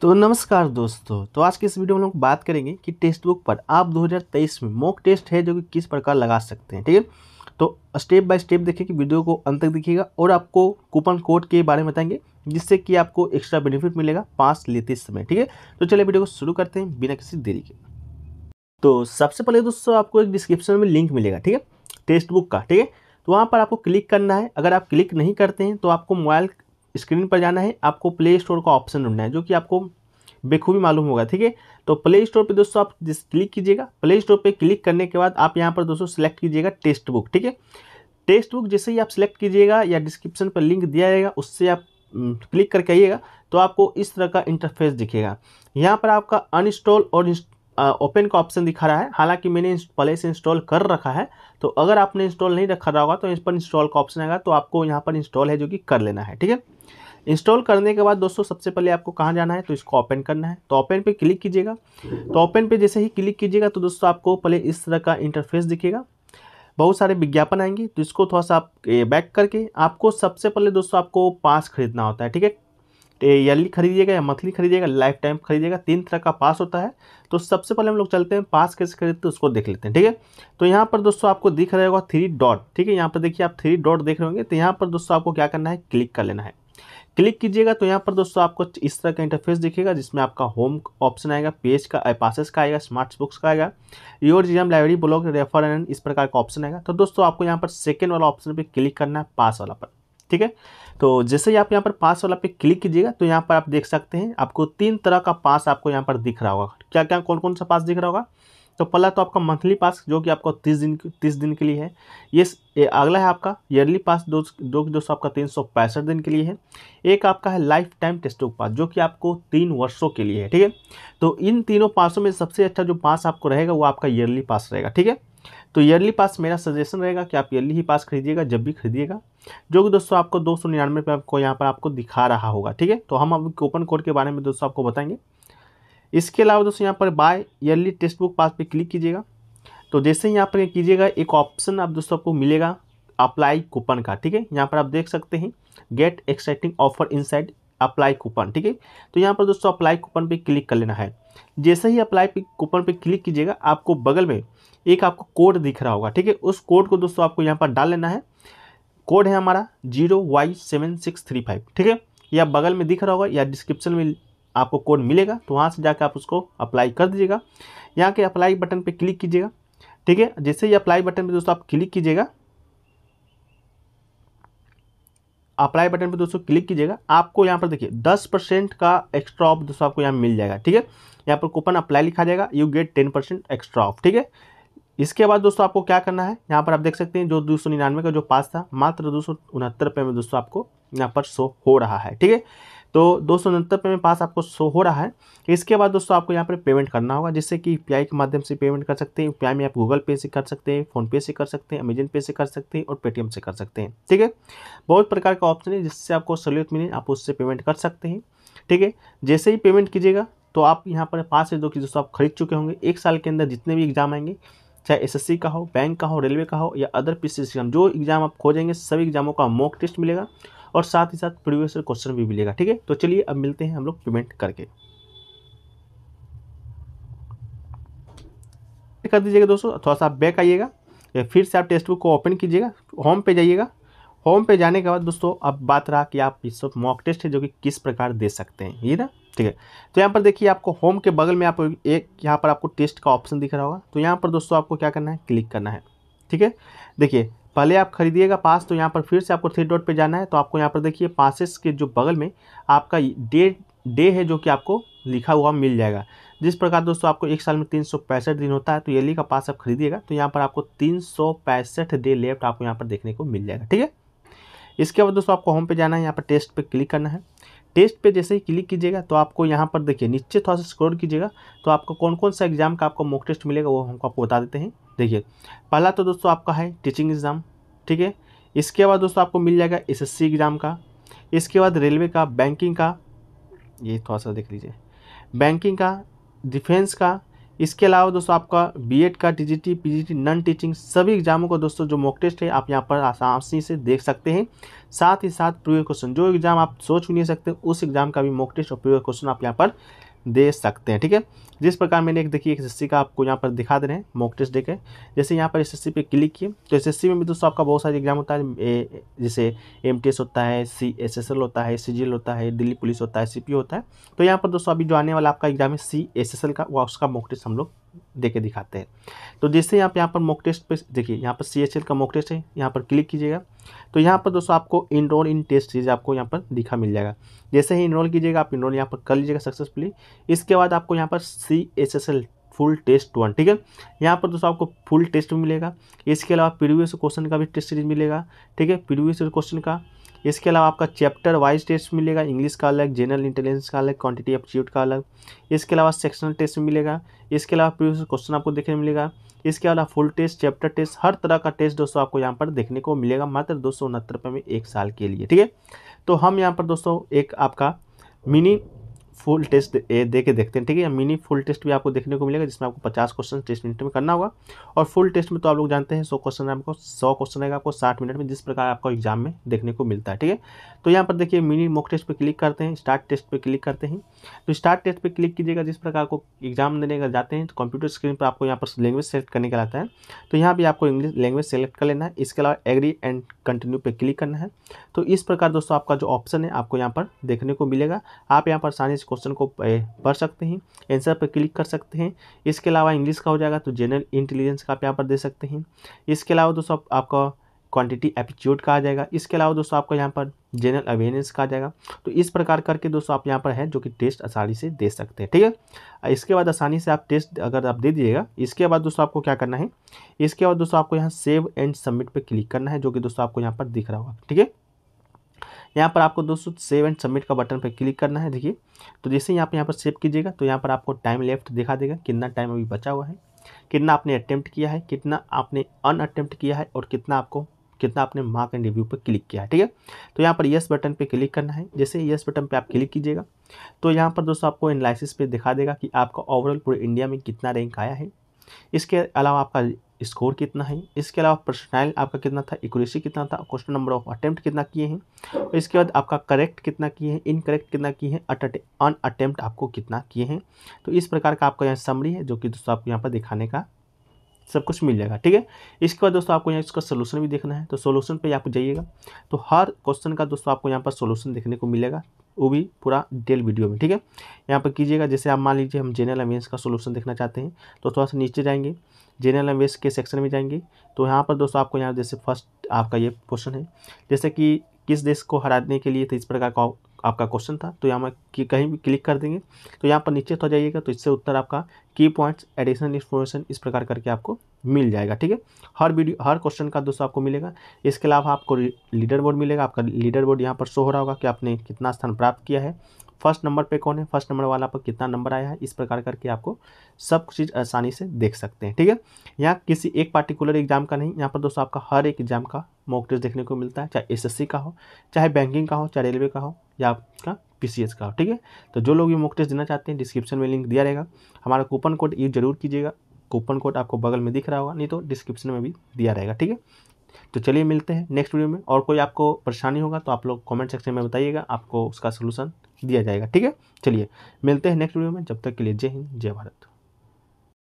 तो नमस्कार दोस्तों तो आज के इस वीडियो में हम लोग बात करेंगे कि टेक्स्ट बुक पर आप 2023 में मॉक टेस्ट है जो कि किस प्रकार लगा सकते हैं ठीक है तो स्टेप बाय स्टेप देखिए कि वीडियो को अंत तक देखिएगा और आपको कूपन कोड के बारे में बताएंगे जिससे कि आपको एक्स्ट्रा बेनिफिट मिलेगा पास लेते समय ठीक है तो चलिए वीडियो को शुरू करते हैं बिना किसी देरी के तो सबसे पहले दोस्तों आपको एक डिस्क्रिप्शन में लिंक मिलेगा ठीक है टेस्ट बुक का ठीक है तो वहाँ पर आपको क्लिक करना है अगर आप क्लिक नहीं करते हैं तो आपको मोबाइल स्क्रीन पर जाना है आपको प्ले स्टोर का ऑप्शन ढूंढना है जो कि आपको बेखूबी मालूम होगा ठीक है तो प्ले स्टोर पर दोस्तों आप जिस क्लिक कीजिएगा प्ले स्टोर पर क्लिक करने के बाद आप यहाँ पर दोस्तों सेलेक्ट कीजिएगा टेक्स्ट बुक ठीक है टेक्स्ट बुक जैसे ही आप सेलेक्ट कीजिएगा या डिस्क्रिप्शन पर लिंक दिया जाएगा उससे आप क्लिक करके आइएगा तो आपको इस तरह का इंटरफेस दिखेगा यहाँ पर आपका अनइंस्टॉल और ओपन का ऑप्शन दिखा रहा है हालांकि मैंने पहले से इंस्टॉल कर रखा है तो अगर आपने इंस्टॉल नहीं रखा रहा होगा तो इस पर इंस्टॉल का ऑप्शन आएगा तो आपको यहाँ पर इंस्टॉल है जो कि कर लेना है ठीक है इंस्टॉल करने के बाद दोस्तों सबसे पहले आपको कहाँ जाना है तो इसको ओपन करना है तो ओपन पे क्लिक कीजिएगा तो ओपन पे जैसे ही क्लिक कीजिएगा तो दोस्तों आपको पहले इस तरह का इंटरफेस दिखेगा बहुत सारे विज्ञापन आएंगे तो इसको थोड़ा सा आप बैक करके आपको सबसे पहले दोस्तों आपको पास खरीदना होता है ठीक है ईयरली तो खरीदिएगा या मंथली खरीदिएगा लाइफ टाइम खरीदिएगा तीन तरह का पास होता है तो सबसे पहले हम लोग चलते हैं पास कैसे खरीदते हैं उसको देख लेते हैं ठीक है तो यहाँ पर दोस्तों आपको दिख रहा होगा थ्री डॉट ठीक है यहाँ पर देखिए आप थ्री डॉट देख रहे होंगे तो यहाँ पर दोस्तों आपको क्या करना है क्लिक कर लेना है क्लिक कीजिएगा तो यहाँ पर दोस्तों आपको इस तरह का इंटरफेस दिखेगा जिसमें आपका होम ऑप्शन आएगा पेज का पासेस का आएगा स्मार्ट बुक्स का आएगा योर जी लाइब्रेरी ब्लॉग रेफर एंड इस प्रकार का ऑप्शन आएगा तो दोस्तों आपको यहाँ पर सेकेंड वाला ऑप्शन पर क्लिक करना है पास वाला पर ठीक है तो जैसे ही आप यहाँ पर पास वाला पे क्लिक कीजिएगा तो यहाँ पर आप देख सकते हैं आपको तीन तरह का पास आपको यहाँ पर दिख रहा होगा क्या क्या कौन कौन सा पास दिख रहा होगा तो पहला तो आपका मंथली पास जो कि आपका तीस दिन तीस दिन के लिए है ये, अगला है आपका ईयरली पास दो जो कि दोस्तों आपका तीन सौ पैंसठ दिन के लिए है एक आपका है lifetime Testbook pass जो कि आपको तीन वर्षों के लिए है ठीक है तो इन तीनों पासों में सबसे अच्छा जो पास आपको रहेगा वो आपका ईयरली पास रहेगा ठीक है तो ईयरली पास मेरा सजेशन रहेगा कि आप ईयरली ही पास खरीदिएगा जब भी खरीदिएगा जो कि दोस्तों आपको दो सौ निन्यानवे पे आपको यहाँ पर आपको दिखा रहा होगा ठीक है तो हम अब कूपन कोड के बारे में दोस्तों आपको बताएंगे इसके अलावा दोस्तों यहाँ पर buy yearly Testbook pass पर क्लिक कीजिएगा तो जैसे ही यहाँ पर कीजिएगा एक ऑप्शन आप दोस्तों आपको मिलेगा अप्लाई कूपन का ठीक है यहाँ पर आप देख सकते हैं get exciting offer in apply coupon ठीक है तो यहाँ पर दोस्तों अप्लाई कूपन पे क्लिक कर लेना है जैसे ही अप्लाई कूपन पे क्लिक कीजिएगा आपको बगल में एक आपको कोड दिख रहा होगा ठीक है उस कोड को दोस्तों आपको यहाँ पर डाल लेना है कोड है हमारा zero Y seven six three five ठीक है या बगल में दिख रहा होगा या डिस्क्रिप्शन में आपको कोड मिलेगा तो वहाँ से जाकर आप उसको अप्लाई कर दीजिएगा यहाँ के अप्लाई बटन पर क्लिक कीजिएगा ठीक है जैसे ही अप्लाई बटन पर दोस्तों आप क्लिक कीजिएगा अप्लाई बटन पे दोस्तों क्लिक कीजिएगा आपको यहाँ पर देखिए दस परसेंट का एक्स्ट्रा ऑफ दोस्तों आपको यहाँ मिल जाएगा ठीक है यहाँ पर कूपन अप्लाई लिखा जाएगा you get ten percent extra off ठीक है इसके बाद दोस्तों आपको क्या करना है यहाँ पर आप देख सकते हैं जो दो सौ निन्यानवे का जो पास था मात्र दो में दोस्तों आपको यहाँ पर शो हो रहा है ठीक है तो दो सौ उनहत्तर पे में पास आपको शो हो रहा है इसके बाद दोस्तों आपको यहाँ पर पेमेंट करना होगा जिससे कि यू के माध्यम से पेमेंट कर सकते हैं यू में आप गूगल पे से कर सकते हैं फ़ोनपे से कर सकते हैं अमेजन पे से कर सकते हैं और पेटीएम से कर सकते हैं ठीक है बहुत प्रकार का ऑप्शन है जिससे आपको सहूलियत मिले आप उससे पेमेंट कर सकते हैं ठीक है जैसे ही पेमेंट कीजिएगा तो आप यहाँ पर पाँच से दो कि दोस्तों आप खरीद चुके होंगे एक साल के अंदर जितने भी एग्जाम आएंगे चाहे एस का हो बैंक का हो रेलवे का हो या अदर पी एग्जाम जो एग्जाम आप खोजेंगे सभी एग्जामों का मॉक टेस्ट मिलेगा और साथ ही साथ प्रीवियस क्वेश्चन भी मिलेगा ठीक है तो चलिए अब मिलते हैं हम लोग पेमेंट करके कर दीजिएगा दोस्तों थोड़ा सा आप बैक आइएगा या फिर से आप टेक्स्ट बुक को ओपन कीजिएगा होम पे जाइएगा होम पे जाने के बाद दोस्तों अब बात रहा कि आप इस सब मॉक टेस्ट है जो कि किस प्रकार दे सकते हैं ये ना ठीक है तो यहाँ पर देखिए आपको होम के बगल में आप एक यहाँ पर आपको टेस्ट का ऑप्शन दिख रहा होगा तो यहाँ पर दोस्तों आपको क्या करना है क्लिक करना है ठीक है देखिए पहले आप खरीदिएगा पास तो यहाँ पर फिर से आपको थ्री डॉट पे जाना है तो आपको यहाँ पर देखिए पासिस के जो बगल में आपका डे डे है जो कि आपको लिखा हुआ मिल जाएगा जिस प्रकार दोस्तों आपको एक साल में तीन दिन होता है तो ये का पास आप खरीदिएगा तो यहाँ पर आपको तीन डे लेफ्ट आपको यहाँ पर देखने को मिल जाएगा ठीक है इसके बाद दोस्तों आपको होम पे जाना है यहाँ पर टेस्ट पे क्लिक करना है टेस्ट पे जैसे ही क्लिक कीजिएगा तो आपको यहाँ पर देखिए नीचे थोड़ा सा स्क्रोल कीजिएगा तो आपको कौन कौन सा एग्जाम का आपको मॉक टेस्ट मिलेगा वो हमको आपको बता देते हैं देखिए पहला तो दोस्तों आपका है टीचिंग एग्ज़ाम ठीक है इसके बाद दोस्तों आपको मिल जाएगा एसएससी एग्ज़ाम का इसके बाद रेलवे का बैंकिंग का ये थोड़ा सा देख लीजिए बैंकिंग का डिफेंस का इसके अलावा दोस्तों आपका बीएड का जी पीजीटी नॉन टीचिंग सभी एग्जामों का दोस्तों जो मॉक टेस्ट है आप यहाँ पर आसानी से देख सकते हैं साथ ही साथ प्रीवियस क्वेश्चन जो एग्जाम आप सोच भी नहीं सकते उस एग्जाम का भी मॉक टेस्ट और प्रीवियस क्वेश्चन आप यहाँ पर दे सकते हैं ठीक है जिस प्रकार मैंने एक देखिए एस का आपको यहाँ पर दिखा दे रहे हैं मॉक टेस्ट देखें जैसे यहाँ पर एस पे क्लिक किए तो एस में भी दोस्तों आपका बहुत सारे एग्जाम होता है जैसे एम होता है सी एस होता है सी होता है दिल्ली पुलिस होता है सी होता है तो यहाँ पर दोस्तों अभी जो आने वाला आपका एग्जाम है सी एस का वह उसका मॉक टेस्ट हम लोग देके दिखाते हैं तो जैसे आप यहाँ पर मॉक टेस्ट पे देखिए यहाँ पर सी का मॉक टेस्ट है यहाँ पर क्लिक कीजिएगा तो यहाँ पर दोस्तों आपको इनरोल इन टेस्ट सीरीज आपको यहाँ पर दिखा मिल जाएगा जैसे ही इनरोल कीजिएगा आप इनरोल यहाँ पर कर लीजिएगा सक्सेसफुली इसके बाद आपको यहाँ पर C S S L full test one ठीक है यहाँ पर दोस्तों आपको फुल टेस्ट मिलेगा इसके अलावा प्रीवियस क्वेश्चन का भी टेस्ट सीरीज मिलेगा ठीक है प्रीवियस क्वेश्चन का इसके अलावा आपका चैप्टर वाइज टेस्ट मिलेगा इंग्लिश का अलग जनरल इंटेलिजेंस का अलग क्वांटिटी चीट का अलग इसके अलावा सेक्शनल टेस्ट मिलेगा इसके अलावा प्रीवियस क्वेश्चन आपको देखने मिलेगा इसके अलावा फुल टेस्ट चैप्टर टेस्ट हर तरह का टेस्ट दोस्तों आपको यहाँ पर देखने को मिलेगा मात्र दो सौ में एक साल के लिए ठीक है तो हम यहाँ पर दोस्तों एक आपका मिनी फुल टेस्ट दे के देखते हैं ठीक है मिनी फुल टेस्ट भी आपको देखने को मिलेगा जिसमें आपको पचास क्वेश्चन टेस्ट मिनट में करना होगा और फुल टेस्ट में तो आप लोग जानते हैं सौ क्वेश्चन आपको सौ क्वेश्चन रहेगा आपको साठ मिनट में जिस प्रकार आपको एग्जाम में देखने को मिलता है ठीक है तो यहाँ पर देखिए मिनी मॉक टेस्ट पर क्लिक करते हैं स्टार्ट टेस्ट पर क्लिक करते हैं तो स्टार्ट टेस्ट पर क्लिक कीजिएगा जिस प्रकार को एग्जाम देने का जाते हैं तो कंप्यूटर स्क्रीन पर आपको यहाँ पर लैंग्वेज सेलेक्ट करने का आता है तो यहाँ भी आपको इंग्लिश लैंग्वेज सेलेक्ट कर लेना है इसके अलावा एग्री एंड कंटिन्यू पर क्लिक करना है तो इस प्रकार दोस्तों आपका जो ऑप्शन है आपको यहाँ पर देखने को मिलेगा आप यहाँ पर आसानी से क्वेश्चन को पढ़ सकते हैं आंसर पर क्लिक कर सकते हैं इसके अलावा इंग्लिश का हो जाएगा तो जनरल इंटेलिजेंस का आप यहाँ पर दे सकते हैं इसके अलावा दोस्तों आपका क्वांटिटी एप्टीट्यूड का आ जाएगा इसके अलावा दोस्तों आपका यहाँ पर जनरल अवेयरनेस का आ जाएगा तो इस प्रकार करके दोस्तों आप यहाँ पर है जो कि टेस्ट आसानी से दे सकते हैं ठीक है इसके बाद आसानी से आप टेस्ट अगर आप दे दीजिएगा इसके बाद दोस्तों आपको क्या करना है इसके बाद दोस्तों आपको यहाँ सेव एंड सबमिट पर क्लिक करना है जो कि दोस्तों आपको यहाँ पर दिख रहा होगा ठीक है यहाँ पर आपको दोस्तों सेव एंड सबमिट का बटन पर क्लिक करना है देखिए तो जैसे ही आप यहाँ पर सेव कीजिएगा तो यहाँ पर आपको टाइम लेफ्ट दिखा देगा कितना टाइम अभी बचा हुआ है कितना आपने अटैम्प्ट किया है कितना आपने अन अटैम्प्ट किया है और कितना आपको कितना आपने मार्क एंड रिव्यू पर क्लिक किया है ठीक है तो यहाँ पर यस बटन पर क्लिक करना है जैसे यस बटन पर आप क्लिक कीजिएगा तो यहाँ पर दोस्तों आपको एनालिसिस पे दिखा देगा कि आपका ओवरऑल पूरे इंडिया में कितना रैंक आया है इसके अलावा आपका स्कोर कितना है इसके अलावा पर्सनल आपका कितना था इक्वेसी कितना था क्वेश्चन नंबर ऑफ अटैम्प्ट कितना किए हैं और इसके बाद आपका करेक्ट कितना किए हैं इनकरेक्ट कितना किए हैं अन अटेम्प्ट आपको कितना किए हैं तो इस प्रकार का आपका यहाँ समरी है जो कि दोस्तों आपको यहाँ पर दिखाने का सब कुछ मिल जाएगा ठीक है इसके बाद दोस्तों आपको यहाँ इसका सोल्यूशन भी देखना है तो सोल्यूशन पर आप जाइएगा तो हर क्वेश्चन का दोस्तों आपको यहाँ पर सोल्यूशन देखने को मिलेगा वो भी पूरा डिटेल वीडियो में ठीक है यहाँ पर कीजिएगा जैसे आप मान लीजिए हम जेनरल अवेयर्स का सोल्यूशन देखना चाहते हैं तो थोड़ा सा नीचे जाएंगे जेनरल अवेयर्स के सेक्शन में जाएंगे तो यहाँ पर दोस्तों आपको यहाँ जैसे फर्स्ट आपका ये क्वेश्चन है जैसे कि किस देश को हराने के लिए तो इस प्रकार का आपका क्वेश्चन था तो यहाँ पर कहीं भी क्लिक कर देंगे तो यहाँ पर नीचे थोड़ा जाइएगा तो इससे उत्तर आपका की पॉइंट्स एडिशनल इन्फॉर्मेशन इस प्रकार करके आपको मिल जाएगा ठीक है हर वीडियो हर क्वेश्चन का दोस्तों आपको मिलेगा इसके अलावा आपको लीडर बोर्ड मिलेगा आपका लीडर बोर्ड यहाँ पर शो हो रहा होगा कि आपने कितना स्थान प्राप्त किया है फर्स्ट नंबर पे कौन है फर्स्ट नंबर वाला पर कितना नंबर आया है इस प्रकार करके आपको सब चीज़ आसानी से देख सकते हैं ठीक है यहाँ किसी एक पार्टिकुलर एग्जाम का नहीं यहाँ पर दोस्तों आपका हर एक एग्जाम का मॉक टेस्ट देखने को मिलता है चाहे एसएससी का हो चाहे बैंकिंग का हो चाहे रेलवे का हो या आपका पीसीएस का हो ठीक है तो जो लोग ये मॉक टेस्ट देना चाहते हैं डिस्क्रिप्शन में लिंक दिया रहेगा हमारा कूपन कोड यूज जरूर कीजिएगा कूपन कोड आपको बगल में दिख रहा होगा नहीं तो डिस्क्रिप्शन में भी दिया रहेगा ठीक है तो चलिए मिलते हैं नेक्स्ट वीडियो में और कोई आपको परेशानी होगा तो आप लोग कमेंट सेक्शन में बताइएगा आपको उसका सोल्यूशन दिया जाएगा ठीक है चलिए मिलते हैं नेक्स्ट वीडियो में जब तक के लिए जय हिंद जय भारत